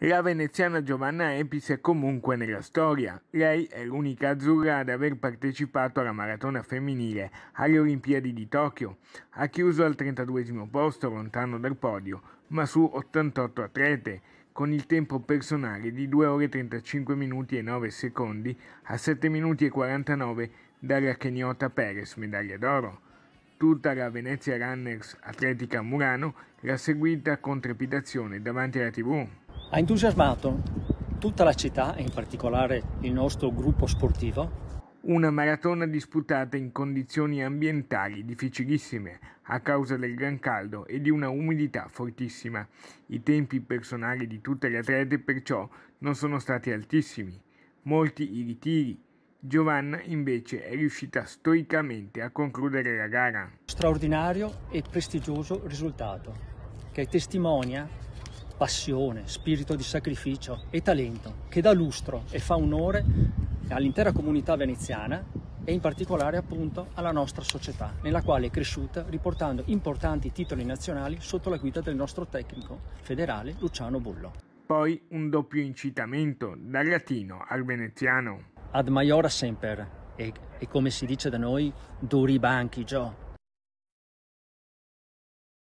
La veneziana Giovanna Epis è comunque nella storia. Lei è l'unica azzurra ad aver partecipato alla maratona femminile alle Olimpiadi di Tokyo. Ha chiuso al 32 posto lontano dal podio, ma su 88 atlete, con il tempo personale di 2 ore 35 minuti e 9 secondi a 7 minuti e 49 dalla keniota Perez, medaglia d'oro. Tutta la Venezia Runners Atletica Murano l'ha seguita con trepidazione davanti alla tv. Ha entusiasmato tutta la città e in particolare il nostro gruppo sportivo. Una maratona disputata in condizioni ambientali difficilissime a causa del gran caldo e di una umidità fortissima. I tempi personali di tutte le atlete perciò non sono stati altissimi. Molti i ritiri. Giovanna invece è riuscita stoicamente a concludere la gara. Straordinario e prestigioso risultato che testimonia passione, spirito di sacrificio e talento che dà lustro e fa onore all'intera comunità veneziana e in particolare appunto alla nostra società, nella quale è cresciuta riportando importanti titoli nazionali sotto la guida del nostro tecnico federale Luciano Bullo. Poi un doppio incitamento dal latino al veneziano. Ad maiora semper, e, e come si dice da noi, duri banchi, Gio.